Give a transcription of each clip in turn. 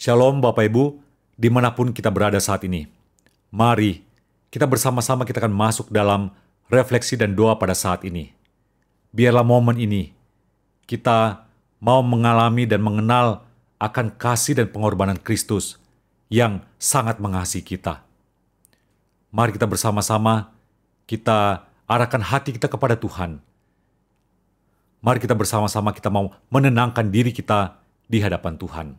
Shalom Bapak Ibu, dimanapun kita berada saat ini. Mari, kita bersama-sama kita akan masuk dalam refleksi dan doa pada saat ini. Biarlah momen ini, kita mau mengalami dan mengenal akan kasih dan pengorbanan Kristus yang sangat mengasihi kita. Mari kita bersama-sama, kita arahkan hati kita kepada Tuhan. Mari kita bersama-sama kita mau menenangkan diri kita di hadapan Tuhan.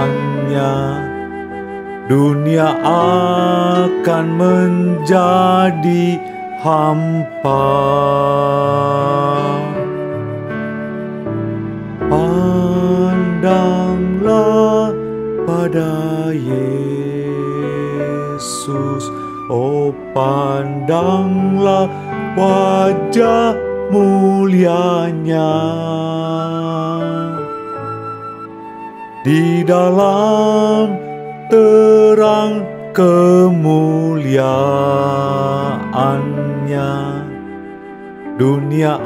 terangnya dunia akan menjadi hampa. Pandanglah pada Yesus, oh pandanglah wajah mulianya di dalam terang kemuliaannya dunia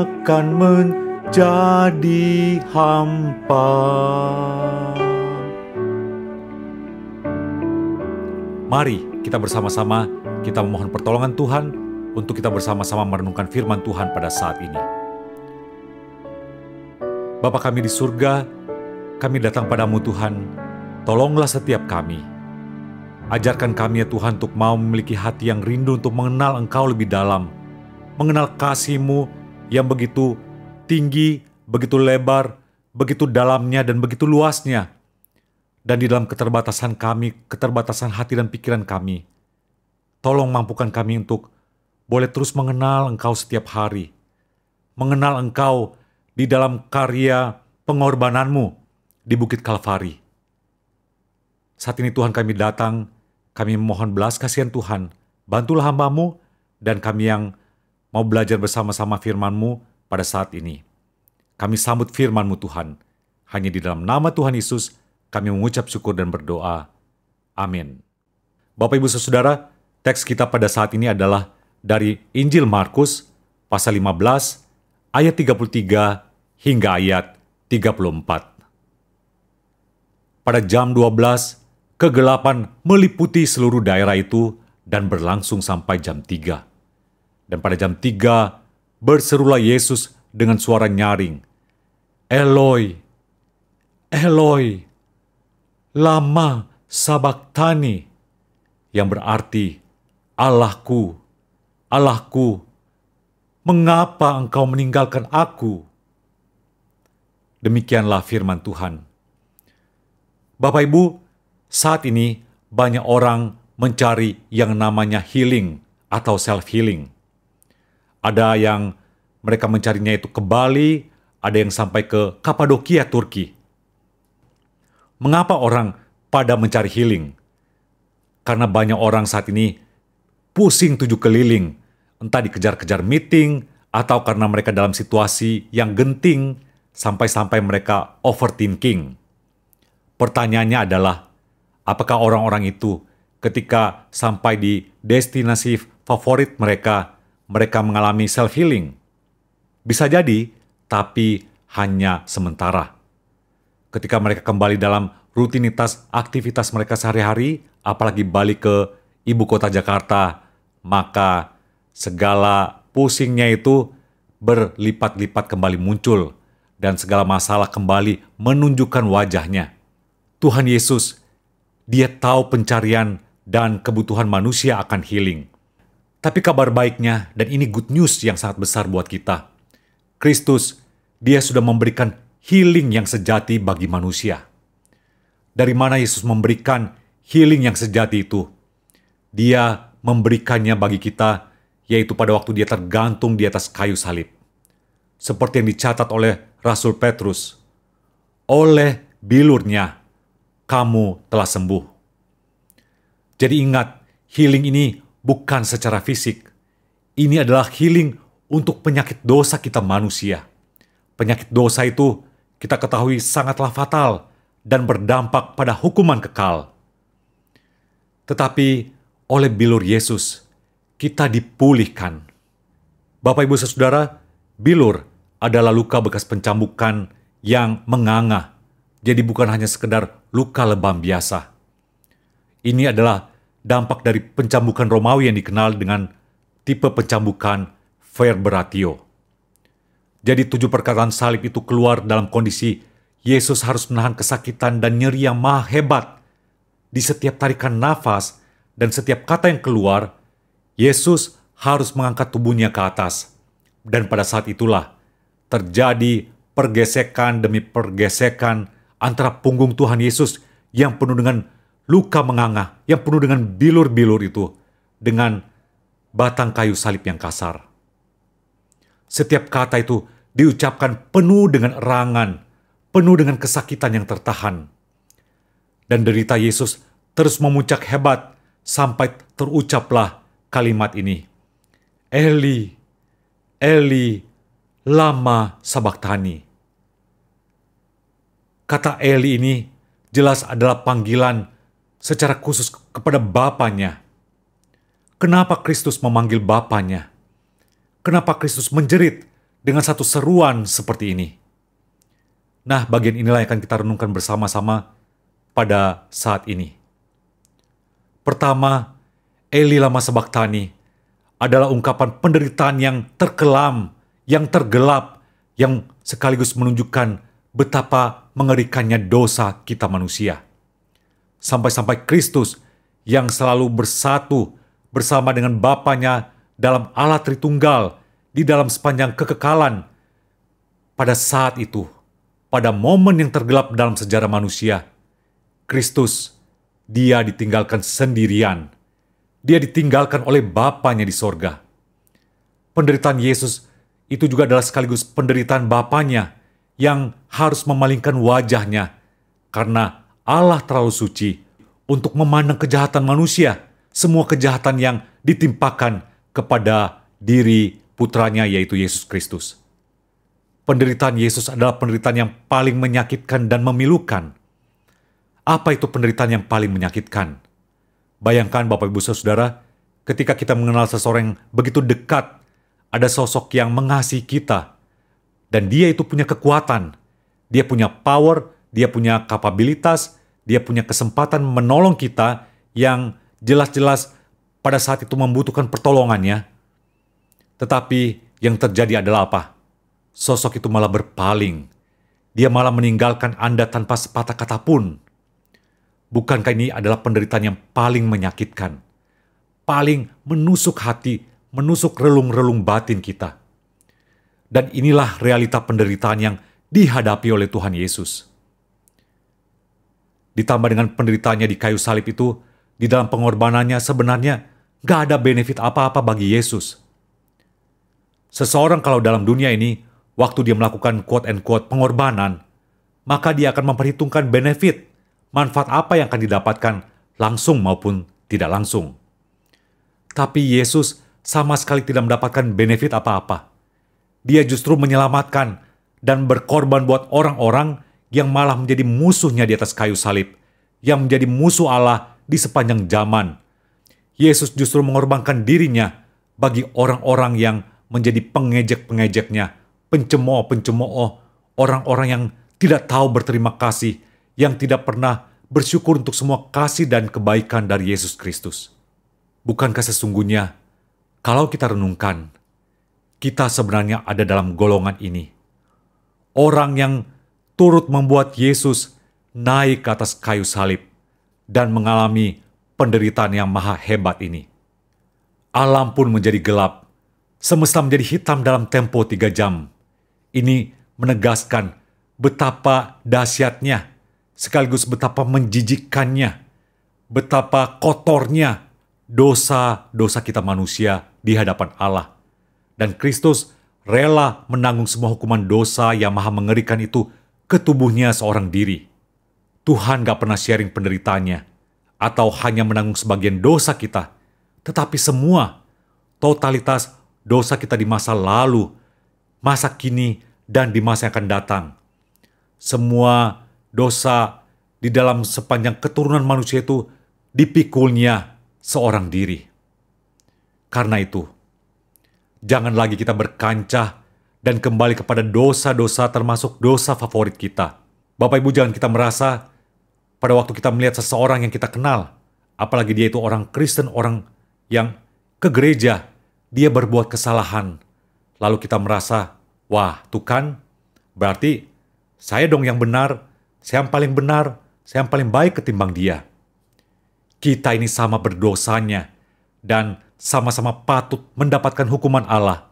akan menjadi hampa Mari kita bersama-sama kita memohon pertolongan Tuhan untuk kita bersama-sama merenungkan firman Tuhan pada saat ini Bapa kami di surga kami datang padamu Tuhan, tolonglah setiap kami. Ajarkan kami ya Tuhan untuk mau memiliki hati yang rindu untuk mengenal Engkau lebih dalam, mengenal kasih-Mu yang begitu tinggi, begitu lebar, begitu dalamnya dan begitu luasnya. Dan di dalam keterbatasan kami, keterbatasan hati dan pikiran kami, tolong mampukan kami untuk boleh terus mengenal Engkau setiap hari, mengenal Engkau di dalam karya pengorbananmu, di Bukit Kalvari. Saat ini Tuhan kami datang, kami mohon belas kasihan Tuhan, bantulah hambamu dan kami yang mau belajar bersama-sama firmanmu pada saat ini. Kami sambut firmanmu Tuhan, hanya di dalam nama Tuhan Yesus kami mengucap syukur dan berdoa. Amin. Bapak Ibu Saudara, teks kita pada saat ini adalah dari Injil Markus pasal 15 ayat 33 hingga ayat 34 pada jam 12, kegelapan meliputi seluruh daerah itu dan berlangsung sampai jam 3. Dan pada jam 3, berserulah Yesus dengan suara nyaring, Eloi, Eloi, lama sabaktani, yang berarti Allahku, Allahku, mengapa engkau meninggalkan aku? Demikianlah firman Tuhan. Bapak Ibu, saat ini banyak orang mencari yang namanya healing atau self-healing. Ada yang mereka mencarinya itu ke Bali, ada yang sampai ke Kapadokia, Turki. Mengapa orang pada mencari healing? Karena banyak orang saat ini pusing tujuh keliling, entah dikejar-kejar meeting, atau karena mereka dalam situasi yang genting, sampai-sampai mereka overthinking. Pertanyaannya adalah, apakah orang-orang itu ketika sampai di destinasi favorit mereka, mereka mengalami self-healing? Bisa jadi, tapi hanya sementara. Ketika mereka kembali dalam rutinitas aktivitas mereka sehari-hari, apalagi balik ke ibu kota Jakarta, maka segala pusingnya itu berlipat-lipat kembali muncul dan segala masalah kembali menunjukkan wajahnya Tuhan Yesus, dia tahu pencarian dan kebutuhan manusia akan healing. Tapi kabar baiknya, dan ini good news yang sangat besar buat kita, Kristus, dia sudah memberikan healing yang sejati bagi manusia. Dari mana Yesus memberikan healing yang sejati itu? Dia memberikannya bagi kita, yaitu pada waktu dia tergantung di atas kayu salib. Seperti yang dicatat oleh Rasul Petrus. Oleh bilurnya, kamu telah sembuh. Jadi ingat, healing ini bukan secara fisik. Ini adalah healing untuk penyakit dosa kita manusia. Penyakit dosa itu kita ketahui sangatlah fatal dan berdampak pada hukuman kekal. Tetapi oleh bilur Yesus, kita dipulihkan. Bapak Ibu Saudara, bilur adalah luka bekas pencambukan yang menganga jadi bukan hanya sekedar luka lebam biasa. Ini adalah dampak dari pencambukan Romawi yang dikenal dengan tipe pencambukan verberatio. Jadi tujuh perkataan salib itu keluar dalam kondisi Yesus harus menahan kesakitan dan nyeri yang maha hebat. Di setiap tarikan nafas dan setiap kata yang keluar, Yesus harus mengangkat tubuhnya ke atas. Dan pada saat itulah terjadi pergesekan demi pergesekan antara punggung Tuhan Yesus yang penuh dengan luka menganga, yang penuh dengan bilur-bilur itu, dengan batang kayu salib yang kasar. Setiap kata itu diucapkan penuh dengan erangan, penuh dengan kesakitan yang tertahan. Dan derita Yesus terus memuncak hebat sampai terucaplah kalimat ini. Eli, Eli, lama tani. Kata Eli ini jelas adalah panggilan secara khusus kepada Bapaknya. Kenapa Kristus memanggil Bapaknya? Kenapa Kristus menjerit dengan satu seruan seperti ini? Nah, bagian inilah yang akan kita renungkan bersama-sama pada saat ini. Pertama, Eli Lama Sebaktani adalah ungkapan penderitaan yang terkelam, yang tergelap, yang sekaligus menunjukkan betapa mengerikannya dosa kita manusia. Sampai-sampai Kristus yang selalu bersatu bersama dengan Bapaknya dalam alat Tritunggal di dalam sepanjang kekekalan. Pada saat itu, pada momen yang tergelap dalam sejarah manusia, Kristus, dia ditinggalkan sendirian. Dia ditinggalkan oleh Bapaknya di sorga. Penderitaan Yesus itu juga adalah sekaligus penderitaan Bapaknya yang harus memalingkan wajahnya karena Allah terlalu suci untuk memandang kejahatan manusia, semua kejahatan yang ditimpakan kepada diri putranya yaitu Yesus Kristus. Penderitaan Yesus adalah penderitaan yang paling menyakitkan dan memilukan. Apa itu penderitaan yang paling menyakitkan? Bayangkan Bapak Ibu Saudara, ketika kita mengenal seseorang yang begitu dekat, ada sosok yang mengasihi kita, dan dia itu punya kekuatan. Dia punya power, dia punya kapabilitas, dia punya kesempatan menolong kita yang jelas-jelas pada saat itu membutuhkan pertolongannya. Tetapi yang terjadi adalah apa? Sosok itu malah berpaling. Dia malah meninggalkan Anda tanpa sepatah kata pun. Bukankah ini adalah penderitaan yang paling menyakitkan? Paling menusuk hati, menusuk relung-relung batin kita dan inilah realita penderitaan yang dihadapi oleh Tuhan Yesus. Ditambah dengan penderitaannya di kayu salib itu, di dalam pengorbanannya sebenarnya gak ada benefit apa-apa bagi Yesus. Seseorang kalau dalam dunia ini, waktu dia melakukan quote and quote pengorbanan, maka dia akan memperhitungkan benefit, manfaat apa yang akan didapatkan langsung maupun tidak langsung. Tapi Yesus sama sekali tidak mendapatkan benefit apa-apa. Dia justru menyelamatkan dan berkorban buat orang-orang yang malah menjadi musuhnya di atas kayu salib, yang menjadi musuh Allah di sepanjang zaman. Yesus justru mengorbankan dirinya bagi orang-orang yang menjadi pengejek-pengejeknya, pencemooh-pencemooh, orang-orang yang tidak tahu berterima kasih, yang tidak pernah bersyukur untuk semua kasih dan kebaikan dari Yesus Kristus. Bukankah sesungguhnya, kalau kita renungkan, kita sebenarnya ada dalam golongan ini. Orang yang turut membuat Yesus naik ke atas kayu salib dan mengalami penderitaan yang maha hebat ini. Alam pun menjadi gelap, semesta menjadi hitam dalam tempo tiga jam. Ini menegaskan betapa dahsyatnya, sekaligus betapa menjijikannya, betapa kotornya dosa-dosa kita manusia di hadapan Allah dan Kristus rela menanggung semua hukuman dosa yang maha mengerikan itu ke tubuhnya seorang diri. Tuhan gak pernah sharing penderitanya, atau hanya menanggung sebagian dosa kita, tetapi semua, totalitas dosa kita di masa lalu, masa kini, dan di masa yang akan datang. Semua dosa di dalam sepanjang keturunan manusia itu dipikulnya seorang diri. Karena itu, jangan lagi kita berkancah dan kembali kepada dosa-dosa termasuk dosa favorit kita. Bapak Ibu jangan kita merasa pada waktu kita melihat seseorang yang kita kenal, apalagi dia itu orang Kristen, orang yang ke gereja, dia berbuat kesalahan. Lalu kita merasa, wah tuh kan, berarti saya dong yang benar, saya yang paling benar, saya yang paling baik ketimbang dia. Kita ini sama berdosanya, dan sama-sama patut mendapatkan hukuman Allah.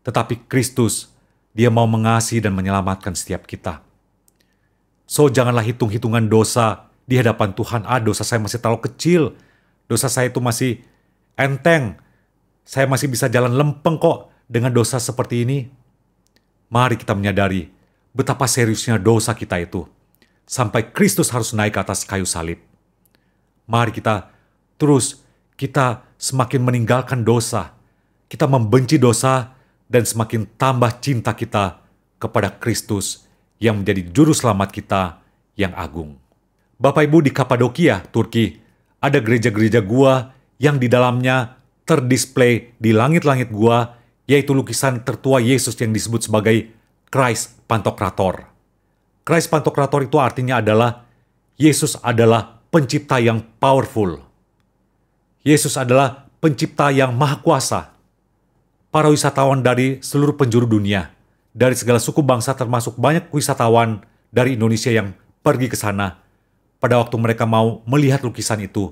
Tetapi Kristus, dia mau mengasihi dan menyelamatkan setiap kita. So, janganlah hitung-hitungan dosa di hadapan Tuhan. Ah, dosa saya masih terlalu kecil. Dosa saya itu masih enteng. Saya masih bisa jalan lempeng kok dengan dosa seperti ini. Mari kita menyadari betapa seriusnya dosa kita itu. Sampai Kristus harus naik ke atas kayu salib. Mari kita terus kita semakin meninggalkan dosa, kita membenci dosa, dan semakin tambah cinta kita kepada Kristus yang menjadi juru selamat kita yang agung. Bapak Ibu di Kapadokia, Turki, ada gereja-gereja gua yang di dalamnya terdisplay di langit-langit gua, yaitu lukisan tertua Yesus yang disebut sebagai Christ Pantokrator. Christ Pantokrator itu artinya adalah Yesus adalah pencipta yang powerful. Yesus adalah pencipta yang maha kuasa. Para wisatawan dari seluruh penjuru dunia, dari segala suku bangsa termasuk banyak wisatawan dari Indonesia yang pergi ke sana. Pada waktu mereka mau melihat lukisan itu,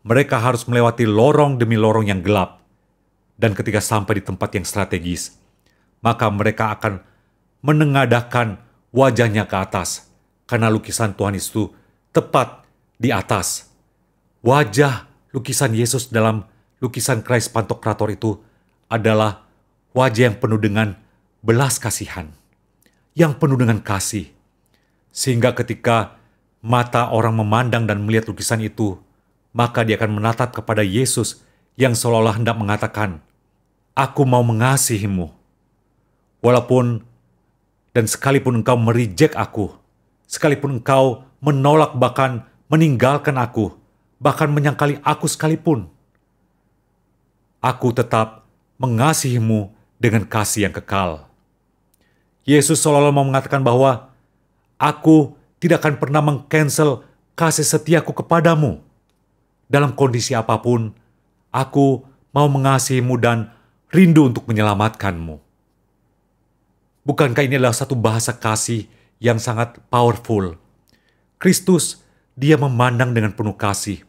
mereka harus melewati lorong demi lorong yang gelap. Dan ketika sampai di tempat yang strategis, maka mereka akan menengadahkan wajahnya ke atas karena lukisan Tuhan itu tepat di atas. Wajah lukisan Yesus dalam lukisan Christ Pantokrator itu adalah wajah yang penuh dengan belas kasihan, yang penuh dengan kasih. Sehingga ketika mata orang memandang dan melihat lukisan itu, maka dia akan menatap kepada Yesus yang seolah-olah hendak mengatakan, Aku mau mengasihimu. Walaupun dan sekalipun engkau merijek aku, sekalipun engkau menolak bahkan meninggalkan aku, bahkan menyangkali aku sekalipun. Aku tetap mengasihimu dengan kasih yang kekal. Yesus seolah-olah mau mengatakan bahwa aku tidak akan pernah mengcancel kasih setiaku kepadamu. Dalam kondisi apapun, aku mau mengasihimu dan rindu untuk menyelamatkanmu. Bukankah ini adalah satu bahasa kasih yang sangat powerful? Kristus, dia memandang dengan penuh kasih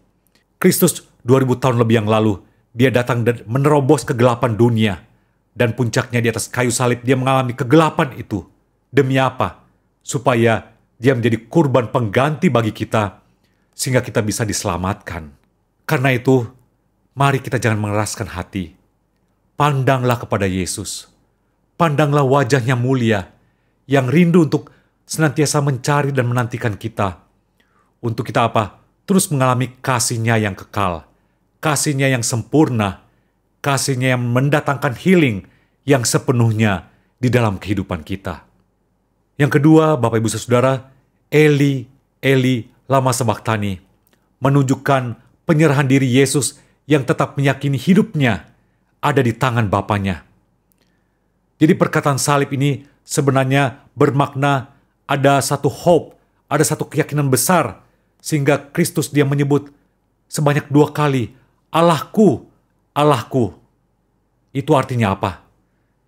Kristus 2000 tahun lebih yang lalu, dia datang dan menerobos kegelapan dunia. Dan puncaknya di atas kayu salib dia mengalami kegelapan itu. Demi apa? Supaya dia menjadi kurban pengganti bagi kita sehingga kita bisa diselamatkan. Karena itu, mari kita jangan mengeraskan hati. Pandanglah kepada Yesus. Pandanglah wajahnya mulia yang rindu untuk senantiasa mencari dan menantikan kita. Untuk kita apa? terus mengalami kasihnya yang kekal, kasihnya yang sempurna, kasihnya yang mendatangkan healing yang sepenuhnya di dalam kehidupan kita. Yang kedua, Bapak Ibu Saudara, Eli, Eli, lama sebaktani, menunjukkan penyerahan diri Yesus yang tetap meyakini hidupnya ada di tangan Bapaknya. Jadi perkataan salib ini sebenarnya bermakna ada satu hope, ada satu keyakinan besar sehingga Kristus dia menyebut sebanyak dua kali, Allahku, Allahku. Itu artinya apa?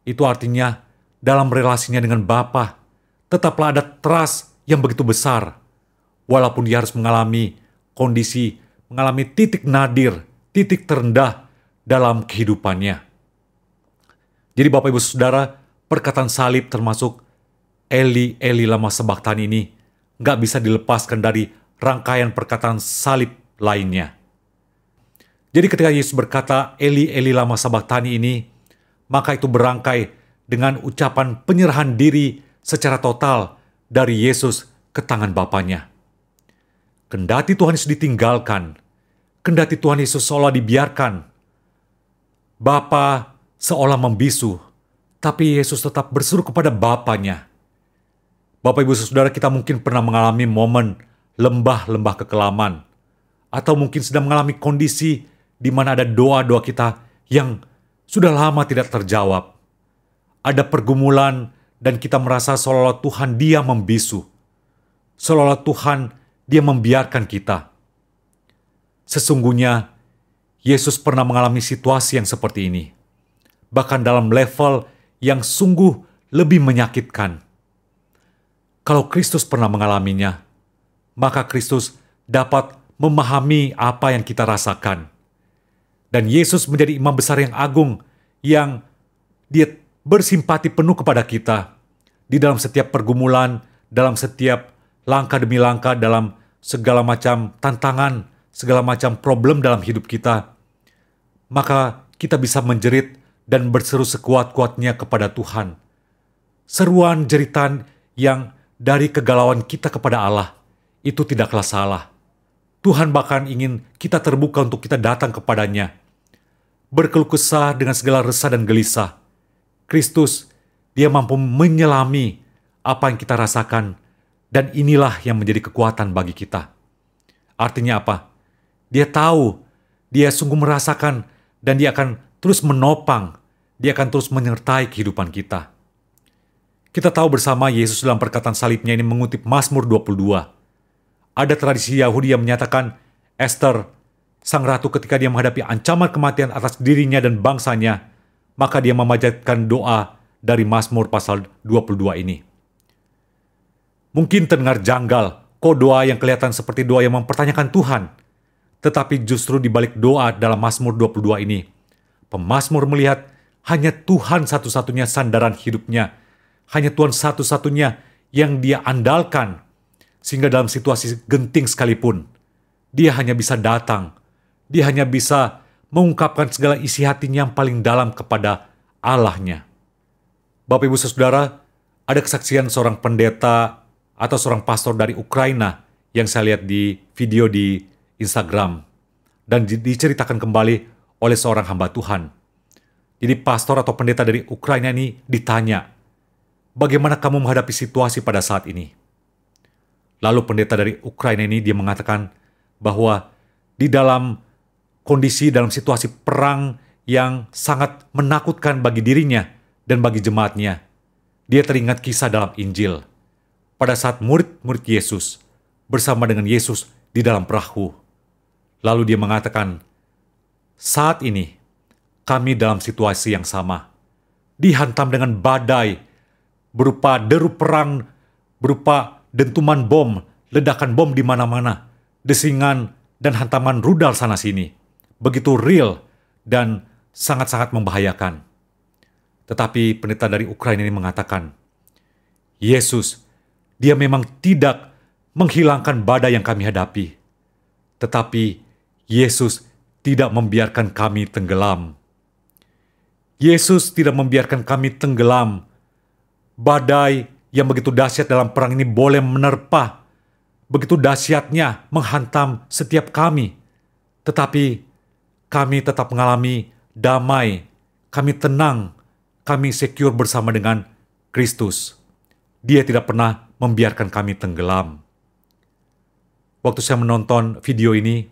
Itu artinya dalam relasinya dengan Bapa tetaplah ada trust yang begitu besar. Walaupun dia harus mengalami kondisi, mengalami titik nadir, titik terendah dalam kehidupannya. Jadi Bapak Ibu Saudara, perkataan salib termasuk Eli, Eli lama sebaktan ini nggak bisa dilepaskan dari rangkaian perkataan salib lainnya. Jadi ketika Yesus berkata, Eli, Eli lama sabatani ini, maka itu berangkai dengan ucapan penyerahan diri secara total dari Yesus ke tangan Bapaknya. Kendati Tuhan Yesus ditinggalkan, kendati Tuhan Yesus seolah dibiarkan, Bapa seolah membisu, tapi Yesus tetap berseru kepada Bapaknya. Bapak Ibu Saudara kita mungkin pernah mengalami momen lembah-lembah kekelaman, atau mungkin sedang mengalami kondisi di mana ada doa-doa kita yang sudah lama tidak terjawab. Ada pergumulan dan kita merasa seolah-olah Tuhan dia membisu. Seolah-olah Tuhan dia membiarkan kita. Sesungguhnya, Yesus pernah mengalami situasi yang seperti ini. Bahkan dalam level yang sungguh lebih menyakitkan. Kalau Kristus pernah mengalaminya, maka Kristus dapat memahami apa yang kita rasakan. Dan Yesus menjadi imam besar yang agung, yang dia bersimpati penuh kepada kita di dalam setiap pergumulan, dalam setiap langkah demi langkah, dalam segala macam tantangan, segala macam problem dalam hidup kita. Maka kita bisa menjerit dan berseru sekuat-kuatnya kepada Tuhan. Seruan jeritan yang dari kegalauan kita kepada Allah – itu tidaklah salah. Tuhan bahkan ingin kita terbuka untuk kita datang kepadanya. Berkeluh kesah dengan segala resah dan gelisah. Kristus, dia mampu menyelami apa yang kita rasakan dan inilah yang menjadi kekuatan bagi kita. Artinya apa? Dia tahu, dia sungguh merasakan dan dia akan terus menopang, dia akan terus menyertai kehidupan kita. Kita tahu bersama Yesus dalam perkataan salibnya ini mengutip Mazmur 22 ada tradisi Yahudi yang menyatakan Esther, sang ratu ketika dia menghadapi ancaman kematian atas dirinya dan bangsanya, maka dia memanjatkan doa dari Mazmur pasal 22 ini. Mungkin terdengar janggal, kok doa yang kelihatan seperti doa yang mempertanyakan Tuhan. Tetapi justru dibalik doa dalam Mazmur 22 ini, pemazmur melihat hanya Tuhan satu-satunya sandaran hidupnya, hanya Tuhan satu-satunya yang dia andalkan sehingga dalam situasi genting sekalipun, dia hanya bisa datang, dia hanya bisa mengungkapkan segala isi hatinya yang paling dalam kepada Allahnya. Bapak Ibu Saudara, ada kesaksian seorang pendeta atau seorang pastor dari Ukraina yang saya lihat di video di Instagram dan diceritakan kembali oleh seorang hamba Tuhan. Jadi pastor atau pendeta dari Ukraina ini ditanya, bagaimana kamu menghadapi situasi pada saat ini? Lalu pendeta dari Ukraina ini dia mengatakan bahwa di dalam kondisi dalam situasi perang yang sangat menakutkan bagi dirinya dan bagi jemaatnya. Dia teringat kisah dalam Injil pada saat murid-murid Yesus bersama dengan Yesus di dalam perahu. Lalu dia mengatakan, "Saat ini kami dalam situasi yang sama, dihantam dengan badai berupa deru perang, berupa dentuman bom, ledakan bom di mana-mana, desingan, dan hantaman rudal sana-sini. Begitu real dan sangat-sangat membahayakan. Tetapi pendeta dari Ukraina ini mengatakan, Yesus, dia memang tidak menghilangkan badai yang kami hadapi. Tetapi Yesus tidak membiarkan kami tenggelam. Yesus tidak membiarkan kami tenggelam. Badai yang begitu dahsyat dalam perang ini boleh menerpa. Begitu dahsyatnya menghantam setiap kami. Tetapi kami tetap mengalami damai, kami tenang, kami secure bersama dengan Kristus. Dia tidak pernah membiarkan kami tenggelam. Waktu saya menonton video ini,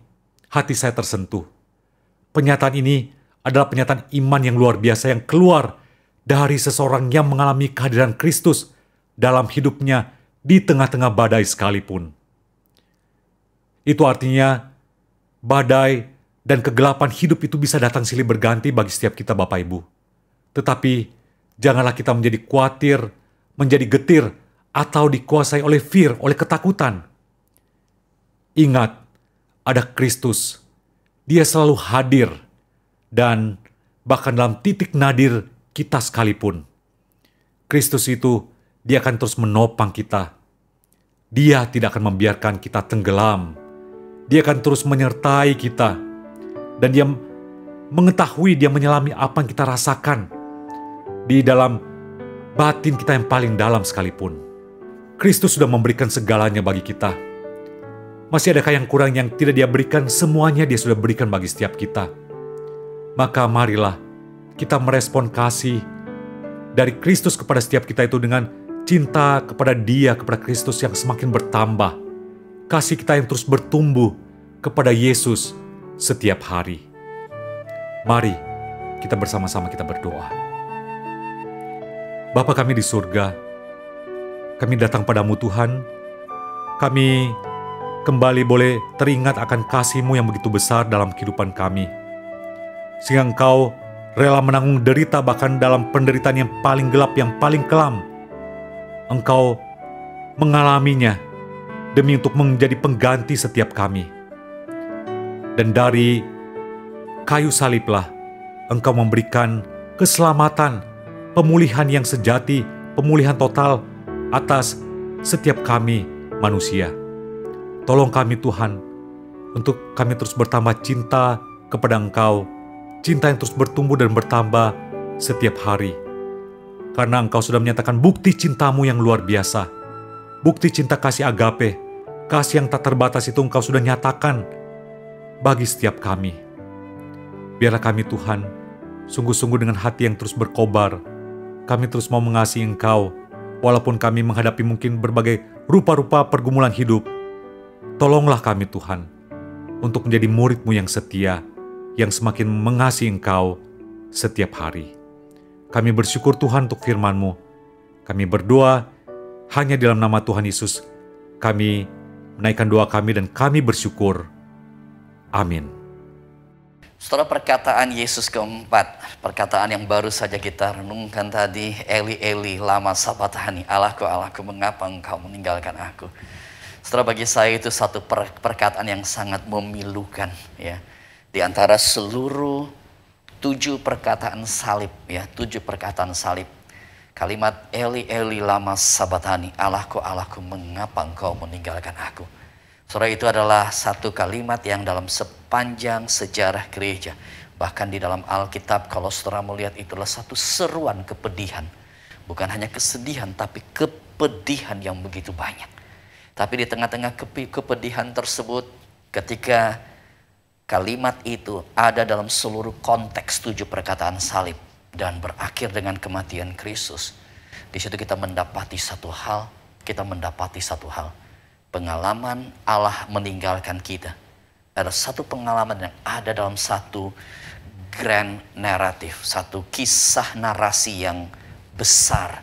hati saya tersentuh. Penyataan ini adalah penyataan iman yang luar biasa yang keluar dari seseorang yang mengalami kehadiran Kristus dalam hidupnya di tengah-tengah badai sekalipun. Itu artinya badai dan kegelapan hidup itu bisa datang silih berganti bagi setiap kita Bapak Ibu. Tetapi janganlah kita menjadi khawatir, menjadi getir, atau dikuasai oleh fear, oleh ketakutan. Ingat, ada Kristus. Dia selalu hadir dan bahkan dalam titik nadir kita sekalipun. Kristus itu dia akan terus menopang kita. Dia tidak akan membiarkan kita tenggelam. Dia akan terus menyertai kita. Dan dia mengetahui, dia menyelami apa yang kita rasakan. Di dalam batin kita yang paling dalam sekalipun. Kristus sudah memberikan segalanya bagi kita. Masih adakah yang kurang yang tidak dia berikan? Semuanya dia sudah berikan bagi setiap kita. Maka marilah kita merespon kasih dari Kristus kepada setiap kita itu dengan cinta kepada Dia, kepada Kristus yang semakin bertambah, kasih kita yang terus bertumbuh kepada Yesus setiap hari. Mari kita bersama-sama kita berdoa. Bapa kami di surga, kami datang padamu Tuhan, kami kembali boleh teringat akan kasihmu yang begitu besar dalam kehidupan kami. Sehingga Engkau rela menanggung derita bahkan dalam penderitaan yang paling gelap, yang paling kelam, engkau mengalaminya demi untuk menjadi pengganti setiap kami. Dan dari kayu saliblah engkau memberikan keselamatan, pemulihan yang sejati, pemulihan total atas setiap kami manusia. Tolong kami Tuhan untuk kami terus bertambah cinta kepada Engkau, cinta yang terus bertumbuh dan bertambah setiap hari karena engkau sudah menyatakan bukti cintamu yang luar biasa. Bukti cinta kasih agape, kasih yang tak terbatas itu engkau sudah nyatakan bagi setiap kami. Biarlah kami Tuhan, sungguh-sungguh dengan hati yang terus berkobar, kami terus mau mengasihi engkau, walaupun kami menghadapi mungkin berbagai rupa-rupa pergumulan hidup. Tolonglah kami Tuhan, untuk menjadi muridmu yang setia, yang semakin mengasihi engkau setiap hari. Kami bersyukur Tuhan untuk firman-Mu. Kami berdoa hanya dalam nama Tuhan Yesus. Kami menaikkan doa kami dan kami bersyukur. Amin. Setelah perkataan Yesus keempat, perkataan yang baru saja kita renungkan tadi, Eli Eli lama sabatani, Allahku Allahku mengapa engkau meninggalkan aku? Setelah bagi saya itu satu perkataan yang sangat memilukan ya. Di antara seluruh tujuh perkataan salib ya, tujuh perkataan salib. Kalimat Eli Eli lama sabatani, Allahku Allahku mengapa engkau meninggalkan aku? Surah itu adalah satu kalimat yang dalam sepanjang sejarah gereja. Bahkan di dalam Alkitab kalau saudara melihat itulah satu seruan kepedihan. Bukan hanya kesedihan tapi kepedihan yang begitu banyak. Tapi di tengah-tengah kepedihan tersebut ketika Kalimat itu ada dalam seluruh konteks tujuh perkataan salib dan berakhir dengan kematian Kristus. Di situ kita mendapati satu hal, kita mendapati satu hal. Pengalaman Allah meninggalkan kita. Ada satu pengalaman yang ada dalam satu grand naratif, satu kisah narasi yang besar,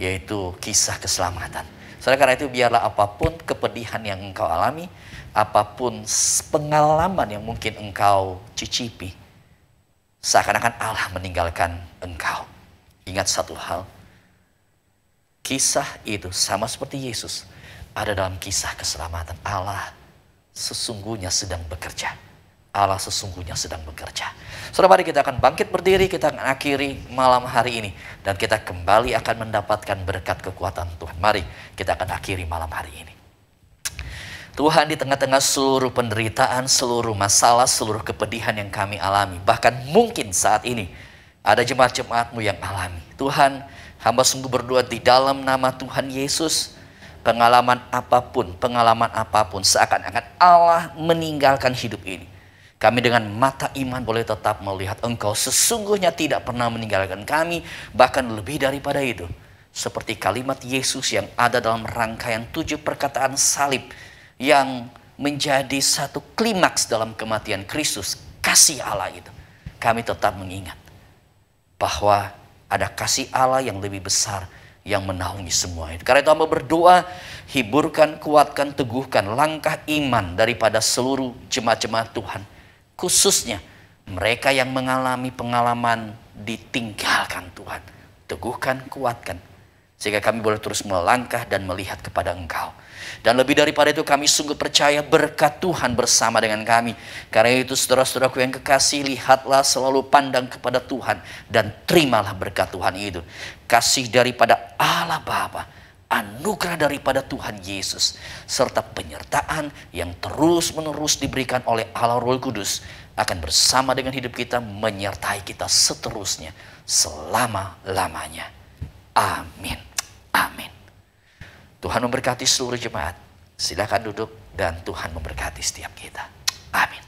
yaitu kisah keselamatan. Saudara karena itu biarlah apapun kepedihan yang engkau alami, apapun pengalaman yang mungkin engkau cicipi, seakan-akan Allah meninggalkan engkau. Ingat satu hal, kisah itu sama seperti Yesus ada dalam kisah keselamatan Allah sesungguhnya sedang bekerja. Allah sesungguhnya sedang bekerja. Saudara mari kita akan bangkit berdiri, kita akan akhiri malam hari ini. Dan kita kembali akan mendapatkan berkat kekuatan Tuhan. Mari kita akan akhiri malam hari ini. Tuhan di tengah-tengah seluruh penderitaan, seluruh masalah, seluruh kepedihan yang kami alami. Bahkan mungkin saat ini ada jemaat-jemaatmu yang alami. Tuhan, hamba sungguh berdoa di dalam nama Tuhan Yesus. Pengalaman apapun, pengalaman apapun, seakan-akan Allah meninggalkan hidup ini. Kami dengan mata iman boleh tetap melihat engkau sesungguhnya tidak pernah meninggalkan kami. Bahkan lebih daripada itu. Seperti kalimat Yesus yang ada dalam rangkaian tujuh perkataan salib yang menjadi satu klimaks dalam kematian Kristus, kasih Allah itu. Kami tetap mengingat bahwa ada kasih Allah yang lebih besar yang menaungi semua itu. Karena itu hamba berdoa, hiburkan, kuatkan, teguhkan langkah iman daripada seluruh jemaat-jemaat Tuhan. Khususnya mereka yang mengalami pengalaman ditinggalkan Tuhan. Teguhkan, kuatkan, sehingga kami boleh terus melangkah dan melihat kepada engkau. Dan lebih daripada itu kami sungguh percaya berkat Tuhan bersama dengan kami. Karena itu saudara-saudaraku yang kekasih, lihatlah selalu pandang kepada Tuhan dan terimalah berkat Tuhan itu. Kasih daripada Allah Bapa, anugerah daripada Tuhan Yesus, serta penyertaan yang terus-menerus diberikan oleh Allah Roh Kudus akan bersama dengan hidup kita menyertai kita seterusnya selama-lamanya. Amin. Amin. Tuhan memberkati seluruh jemaat. Silakan duduk dan Tuhan memberkati setiap kita. Amin.